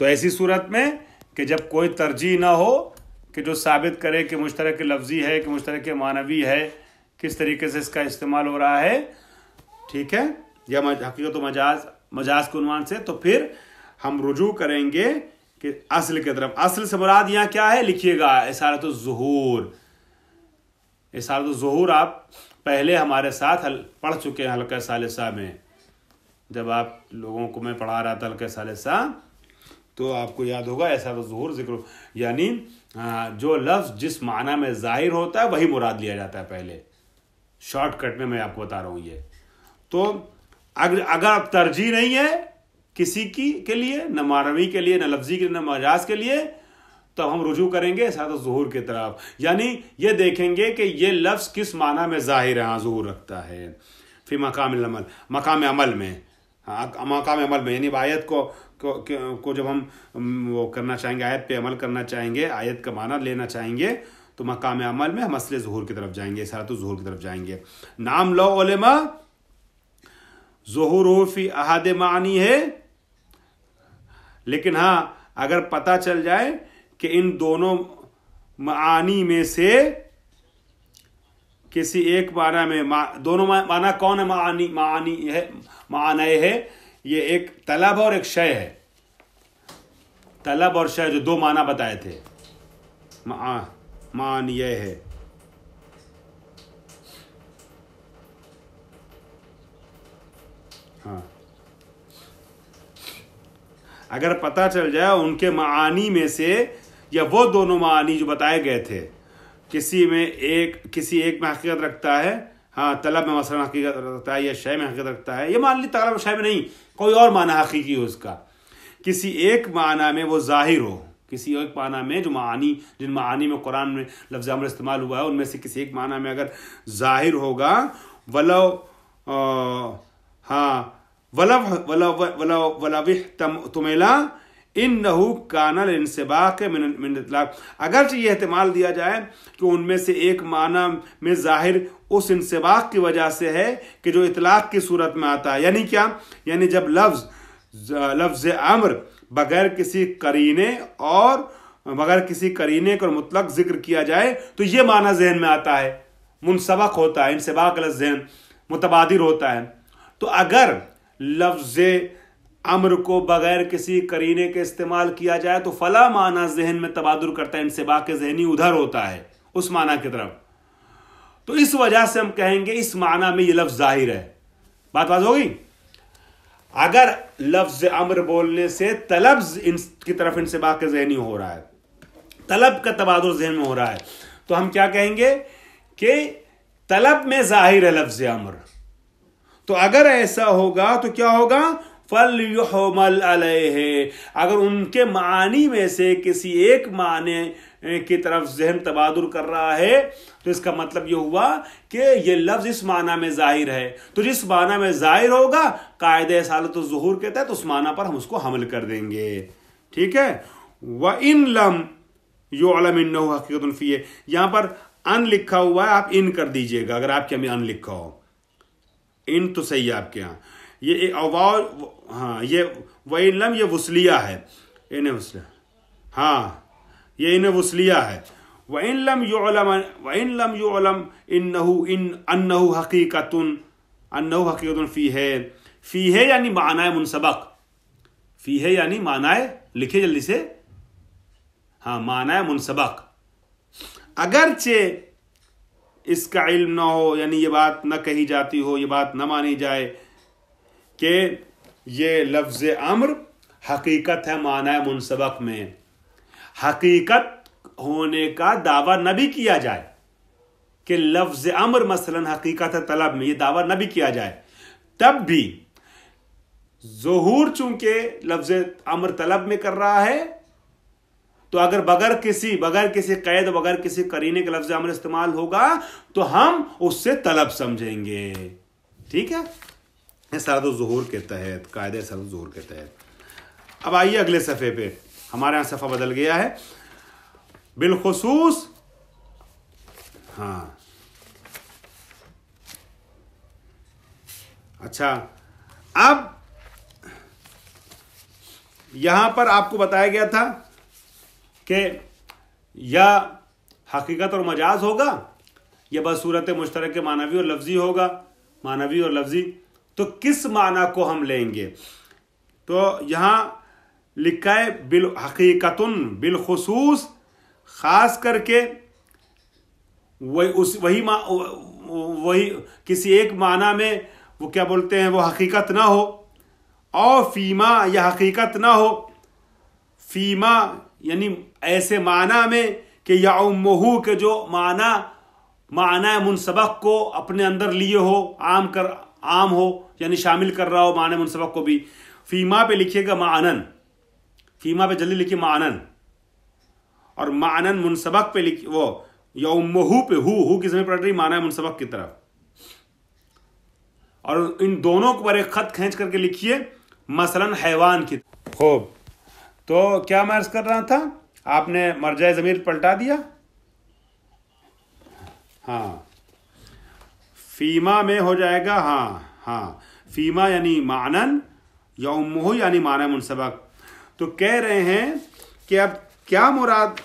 तो ऐसी सूरत में कि जब कोई तरजीह ना हो कि जो साबित करे कि मुश्तरक लफ्जी है कि मुश्तरक मानवी है किस तरीके से इसका इस्तेमाल हो रहा है ठीक है या हकीकत तो मजाज मजाज के उनवान से तो फिर हम रुजू करेंगे कि असल की तरफ असल से मुराद यहाँ क्या है लिखिएगा इशारत तो जहूर इशारत तो जहूर आप पहले हमारे साथ हल, पढ़ चुके हैं हल्का सालिसा में जब आप लोगों को मैं पढ़ा रहा था हल्का सालिसा तो आपको याद होगा ऐसा जहूर जिक्र यानी जो लफ्ज़ जिस माना में जाहिर होता है वही मुराद लिया जाता है पहले शॉर्टकट में मैं आपको बता रहा हूँ ये तो अगर अगर तरजीह नहीं है किसी की के लिए न मारवी के लिए न लफ्जी के लिए न मजाज के लिए तो हम रुजू करेंगे सादा जहूर की तरफ यानी ये देखेंगे कि ये लफ्ज़ किस माना में ज़ाहिर है हाँ, जहूर रखता है फिर मकाम अमल मकाम अमल में हाँ, अमाकाम अमल में यानी आयत को को, को जब हम वो करना चाहेंगे आयत पे अमल करना चाहेंगे आयत का माना लेना चाहेंगे तो मकाम अमल में हम असले जहूर की तरफ जाएंगे सरात जहूर की तरफ जाएंगे नाम लो ओलेमा जहूर फी अहद मानी है लेकिन हाँ अगर पता चल जाए कि इन दोनों मानी में से किसी एक माना में मा, दोनों मा, माना कौन है मानी मानी है मानय है ये एक तलब और एक शय है तलब और शय जो दो माना बताए थे मा, मान यह है हाँ अगर पता चल जाए उनके मानी में से या वो दोनों मानी जो बताए गए थे किसी में एक किसी एक में हकीकत रखता है हाँ तलब में मसला हकीकत रखता है या शय में हकीकत रखता है ये मान ली तलब शय में नहीं कोई और माना हकीकी हो उसका किसी एक माना में वो जाहिर हो किसी एक माना में जो मानी जिन मानी में कुरान में लफ्ज अमर इस्तेमाल हुआ है उनमें से किसी एक माना में अगर जाहिर होगा वलव हाँ वलव वलव वलव वलव तुमेला इन नहू कानल इनसबाक मिनतलाक अगरचे ये अहतमाल दिया जाए कि उनमें से एक माना में जाहिर उस इंसबाक की वजह से है कि जो इतलाक की सूरत में आता है यानी क्या यानी जब लफ्ज लफ्ज अम्र बगैर किसी करीने और बगैर किसी करीने का मुतलक जिक्र किया जाए तो यह माना जहन में आता है मुनसबक होता है इनसबाक जहन मुतबादिर होता है तो अगर लफ्ज़ अमर को बगैर किसी करीने के इस्तेमाल किया जाए तो फला माना जहन में तबादुर करता है इनसे बाक जहनी उधर होता है उस माना की तरफ तो इस वजह से हम कहेंगे इस माना में ये लफ्ज जाहिर है बात बात होगी अगर लफ्ज अमर बोलने से तलब इन की तरफ इनसे के जहनी हो रहा है तलब का तबादुर जहन में हो रहा है तो हम क्या कहेंगे कि तलब में जाहिर है लफ्ज अमर तो अगर ऐसा होगा तो क्या होगा फल युहमल अलह अगर उनके मानी में से किसी एक माने की तरफ जहन तबादुर कर रहा है तो इसका मतलब ये हुआ कि ये लफ्ज इस माना में जाहिर है तो जिस माना में जाहिर होगा कायदे सालत जहूर के तहत तो उस माना पर हम उसको हमल कर देंगे ठीक है व इन लम यो अलम इन हकीकतफी है यहां पर अन लिखा हुआ है आप इन कर दीजिएगा अगर आपके में अन लिखा हो इन तो सही है आपके यहां ये एक हाँ ये वम ये वसलिया है इन वसलिया हाँ ये इन वसलिया है वइन लम यू अलम वइन इन नहू इन अनहू हकीकतन फ़ी है फ़ी है यानी मानाए मुनसबक फ़ी है यानी मानाए लिखे जल्दी से हाँ मानाए मुनसबक अगरचे इसका इल्म ना हो यानी ये बात ना कही जाती हो ये बात ना मानी जाए कि ये लफ्ज़ अम्र हकीकत है माना मुनसबक में हकीकत होने का दावा न भी किया जाए कि लफ्ज़ अम्र मसलन हकीकत है तलब में ये दावा न भी किया जाए तब भी जहूर चूंकि लफ्ज़ अम्र तलब में कर रहा है तो अगर बगैर किसी बगैर किसी कैद बगैर किसी करीने के लफ्ज अमर इस्तेमाल होगा तो हम उससे तलब समझेंगे ठीक है जहूर के तहत कायदे सलातुलूर के तहत अब आइए अगले सफ़े पे हमारे यहाँ सफ़ा बदल गया है बिलखसूस हाँ अच्छा अब यहां पर आपको बताया गया था कि या हकीकत और मजाज होगा या बस सूरत मुश्तरक मानवी और लफ्ज़ी होगा मानवी और लफ्ज़ी तो किस माना को हम लेंगे तो यहां लिखा है बिल हकीकतन बिलखसूस खास करके वही उस वही मा वही किसी एक माना में वो क्या बोलते हैं वो हकीकत ना हो और फीमा या हकीकत ना हो फीमा यानी ऐसे माना में कि महू के जो माना माना मुनसबक को अपने अंदर लिए हो आम कर आम हो यानी शामिल कर रहा हो माने मुनसबक को भी फीमा पे लिखिएगा मा आनन फीमा पे जल्दी लिखिए मा आनन और मा आनन मुनसबक पे लिखिए वो यौमहू पे हु हु किसमें पढ़ रही माना मुनसबक की तरफ और इन दोनों पर एक खत खींच करके लिखिए मसलन हैवान की खूब तो क्या मैं कर रहा था आपने मर्जा ज़मीर पलटा दिया हाँ फीमा में हो जाएगा हाँ हाँ फीमा यानी मानन यौमोह यानी माना मुनसबक तो कह रहे हैं कि अब क्या मुराद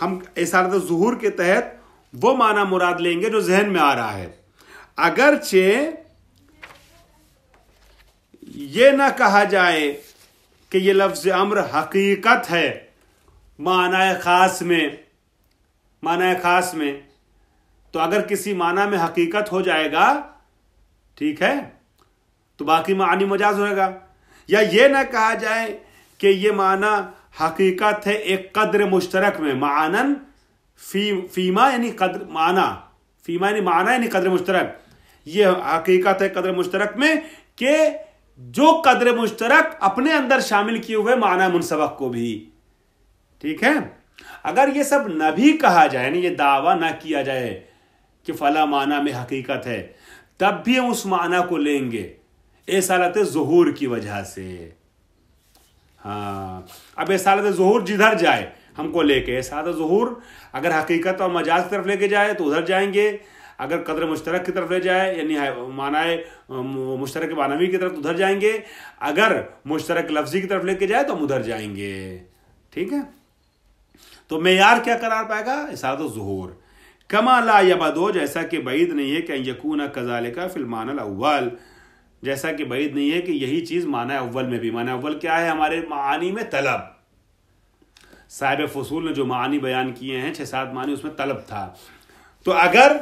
हम इशारत जहूर के तहत वो माना मुराद लेंगे जो जहन में आ रहा है अगरचे ये ना कहा जाए कि ये लफ्ज अम्र हकीकत है माना खास में माना खास में तो अगर किसी माना में हकीकत हो जाएगा ठीक है तो बाकी मानी मजाज होगा या ये ना कहा जाए कि ये माना हकीकत है एक कद्र मुश्तरक में मानन फी फीमा यानी कद्र माना फीमा यानी माना यानी कद्र मुश्तरक ये हकीकत है कद्र मुश्तरक में कि जो कद्र मुश्तरक अपने अंदर शामिल किए हुए माना मुनसबक को भी ठीक है अगर ये सब न भी कहा जाए यानी ये दावा ना किया जाए कि फ़ला माना में हकीकत है तब भी हम उस माना को लेंगे ऐसा सालत जहूर की वजह से हाँ अब ऐसा सालत जहूर जिधर जाए हमको लेके ऐसा जहूर अगर हकीकत और मजाज की तरफ लेके जाए तो उधर जाएंगे अगर कदर मुश्तरक की तरफ ले जाए यानी मानाए मुश्तरक मानवी की तरफ तो उधर जाएंगे अगर मुश्तरक लफ्जी की तरफ लेके जाए तो हम उधर जाएंगे ठीक है तो मैार क्या करार पाएगा इसारत जहूर कमाला यबादो जैसा कि बैद नहीं है कि यकून कजाल का फिल्मान अव्वल जैसा कि बैद नहीं है कि यही चीज़ माना अव्वल में भी माना अव्वल क्या है हमारे मानी में तलब साहिब फसूल ने जो मानी बयान किए हैं छः सात मानी उसमें तलब था तो अगर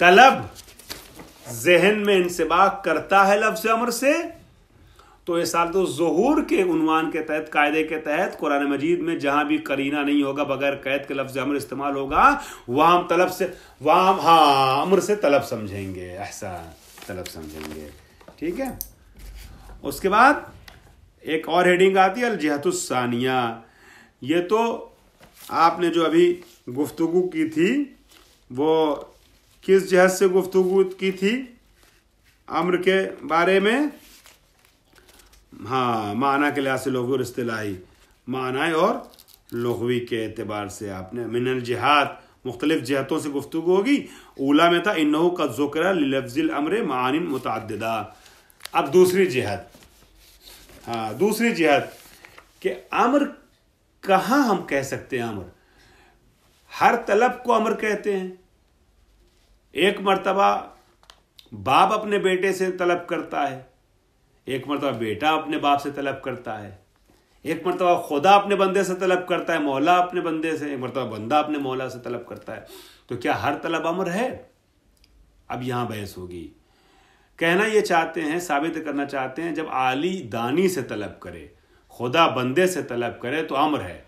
तलब जहन में इंसबाक करता है लफ्ज अमर से तो ये साल तो जहूर के उनवान के तहत कायदे के तहत कुरान मजीद में जहां भी करीना नहीं होगा बगैर कैद के लफ्ज अमर इस्तेमाल होगा वहां हम तलब से वहां हम हाँ अमर से तलब समझेंगे ऐसा तलब समझेंगे ठीक है उसके बाद एक और हेडिंग आती है अलजहतुस्सानिया ये तो आपने जो अभी गुफ्तगु की थी वो किस जहत से गुफ्तगु की थी अम्र के बारे में हाँ माना के लिहाज से लोगी और माना और लघवी के अतबार से आपने मिनल जिहाद मुख्तलिफ जहतों से गुफ्तु होगी ओला में था इन का जिक्र लफ्जिल अमर मान मुतदा अब दूसरी जिहत हाँ दूसरी जिहत कि अमर कहाँ हम कह सकते हैं अमर हर तलब को अमर कहते हैं एक मरतबा बाप अपने बेटे से तलब करता है एक मरतबा बेटा अपने बाप से तलब करता है एक मरतबा खुदा अपने बंदे से तलब करता है मौला अपने बंदे से एक मरतबा बंदा अपने मौला से तलब करता है तो क्या हर तलब अमर है अब यहाँ बहस होगी कहना ये चाहते हैं साबित करना चाहते हैं जब आली दानी से तलब करे खुदा बंदे से तलब करे तो अम्र है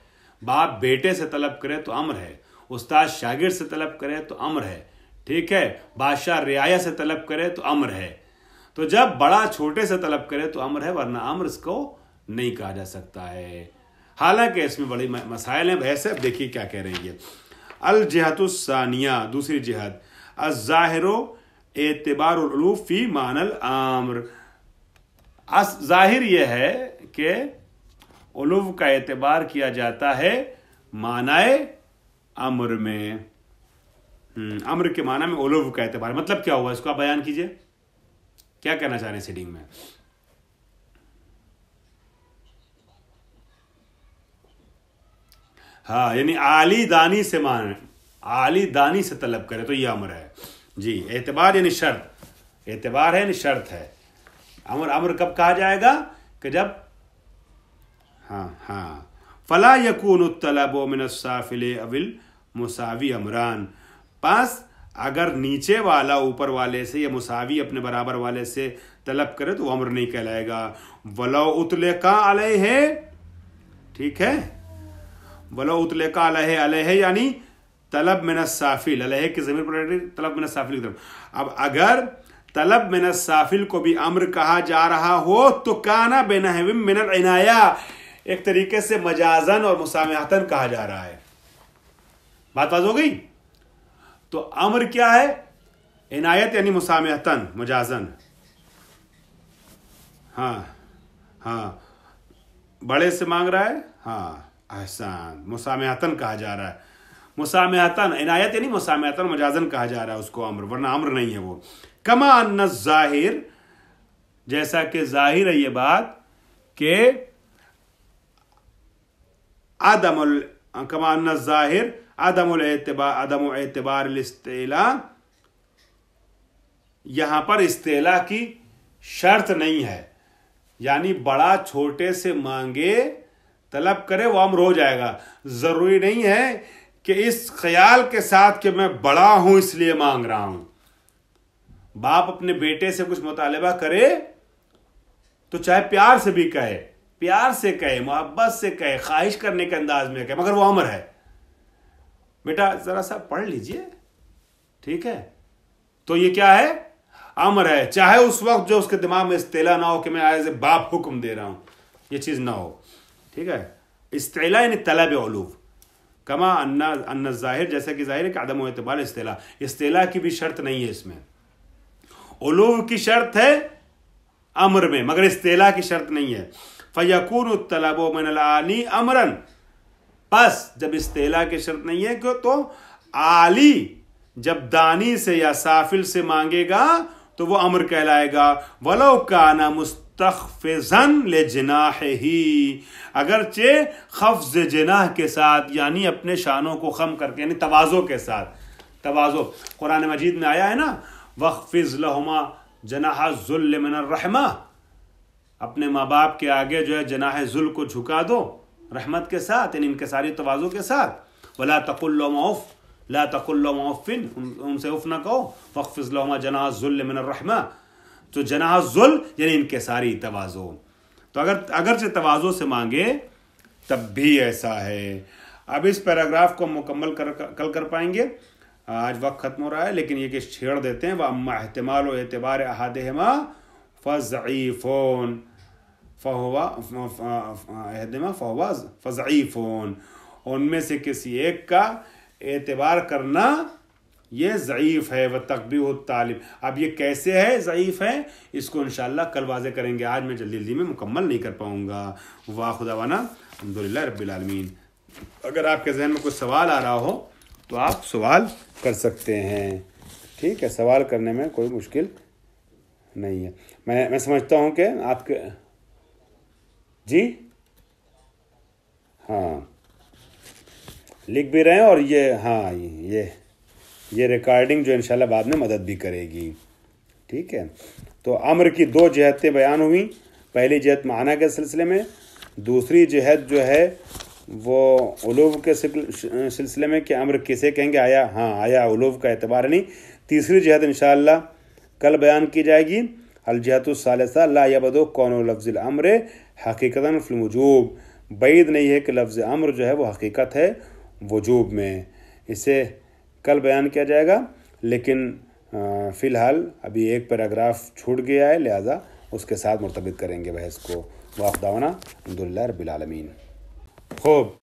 बाप बेटे से तलब करे तो अम्र है उस्ताद शागिर से तलब करे तो अम्र है ठीक है बादशाह रियाया से तलब करे तो अमर है तो जब बड़ा छोटे से तलब करे तो अम्र है वरना अम्र इसको नहीं कहा जा सकता है हालांकि इसमें बड़ी मसाइल हैं बहस है अब देखिए क्या कह रही है अल जहतुसानिया दूसरी जिहद अज़ाहिरो एतबारूफी मानल आम्र अस जाहिर यह है कि उलुव का एतबार किया जाता है मानाए अम्र में हम्म, अम्र के माना में उलुव का एतबार मतलब क्या हुआ इसको आप बयान कीजिए क्या कहना चाह रहे हैं सीडिंग में हाँ यानी आली दानी से मान आली दानी से तलब करे तो यह अमर है जी एतबार यानी शर्त एतबार है यानी शर्त है अमर अमर कब कहा जाएगा कि जब हाँ हाँ फला यकून तलब मिनसाफिल अविल मुसावी अमरान पास अगर नीचे वाला ऊपर वाले से या मुसावी अपने बराबर वाले से तलब करे तो अम्र नहीं कहलाएगा वलो उतले का अलह है ठीक है वलो उतले का अलह अलह यानी तलब मिन साफिल अलह के जमीन पर तलब मिन साफिल की तरफ अब अगर तलब मिन साफिल को भी अम्र कहा जा रहा हो तो काना बेनहविम मिन इनाया एक तरीके से मजाजन और मुसामहतन कहा जा रहा है बात बात हो गई तो अम्र क्या है इनायत यानी मुसामहतन मुजाजन हाँ हाँ बड़े से मांग रहा है हाँ एहसान मुसामहतन कहा जा रहा है मुसामहतन इनायत यानी मुसामहतन मुजाजन कहा जा रहा है उसको अम्र वरना अम्र नहीं है वो कमा अन्न जाहिर जैसा कि जाहिर है ये बात के आदमुल كما أن الظاهر عدم الاعتبار عدم اعتبار الاستيلاء यहाँ पर इस्तेला की शर्त नहीं है यानी बड़ा छोटे से मांगे तलब करे वो अमर हो जाएगा ज़रूरी नहीं है कि इस ख्याल के साथ कि मैं बड़ा हूं इसलिए मांग रहा हूं बाप अपने बेटे से कुछ मुतालबा करे तो चाहे प्यार से भी कहे प्यार से कहे मोहब्बत से कहे ख्वाहिश करने के अंदाज में कहे मगर वो अमर है बेटा जरा सा पढ़ लीजिए ठीक है तो ये क्या है अमर है चाहे उस वक्त जो उसके दिमाग में इस्तेला ना हो कि मैं एज ए बाप हुक्म दे रहा हूं ये चीज़ ना हो ठीक है इस्तेला यानी तलब ओलूब कमा अन्ना अन्ना जाहिर जैसा कि जाहिर है कि आदम इस्तेला इस्तेला की भी शर्त नहीं है इसमें ओलूब की शर्त है अमर में मगर इस्तेला की शर्त नहीं है फ़यकून तलब मनलानी अमरन बस जब इस तेला की शर्त नहीं है क्यों तो आली जब दानी से या साफिल से मांगेगा तो वो अमर कहलाएगा वलो काना मुस्तफन ले जनाह ही अगरचे खफ्ज जनाह के साथ यानी अपने शानों को खम करके यानी तवाज़ो के साथ तवाज़ो कुरान मजीद में आया है ना वक्फ़ लहमा जनाह जुल्ल रहमा अपने माँ बाप के आगे जो है जनाह जुल को झुका दो रहमत के साथ यानी सारी तोज़ों के साथ वला तकुल्लमौफ़ ला तकुल्लमौफ़िन उनसे उफ़ ना कहो फ़िज़लमा जना जुल्मिनरहमा तो जना जुल यानी सारी तोज़ो तो अगर अगरचे तोज़ों से मांगे तब भी ऐसा है अब इस पैराग्राफ को मुकम्मल कर कल कर पाएंगे आज वक्त ख़त्म हो रहा है लेकिन ये कि छेड़ देते हैं वह अम्मा अहतमाल एतबार अहादमा फ़ीफ़ोन फहवा अहदमा फहवा फज़ीफ़ोन उनमें से किसी एक का एतबार करना ये ज़यीफ़ है व तकबी तालिब अब ये कैसे है ज़यीफ़ है इसको इन कल वाजे करेंगे आज मैं जल्दी जल्दी में मुकम्मल नहीं कर पाऊँगा वाह खुदावाना अलहमदिल्ला रबालमीन अगर आपके जहन में कोई सवाल आ रहा हो तो आप सवाल कर सकते हैं ठीक है सवाल करने में कोई मुश्किल नहीं है मैं मैं समझता हूँ कि आपके जी हाँ लिख भी रहे हैं और ये हाँ ये ये रिकॉर्डिंग जो इंशाल्लाह बाद में मदद भी करेगी ठीक है तो अम्र की दो जहतें बयान हुई पहली जहत माना के सिलसिले में दूसरी जहत जो है वो उलूब के सिलसिले में कि अम्र किसे कहेंगे आया हाँ आया उलूब का एतबार नहीं तीसरी जहत इन कल बयान की जाएगी सालसा अलजियातुलसालसा लाबदो कौन लफ्ज़ अमर हकीकत फिलवजूब बैद नहीं है कि लफ्ज़ अमर जो है वो हकीकत है वजूब में इसे कल बयान किया जाएगा लेकिन फ़िलहाल अभी एक पैराग्राफ छूट गया है लिहाजा उसके साथ मुर्तबित करेंगे बहस को वाफ़ दावाना अलहमदिल्ला खूब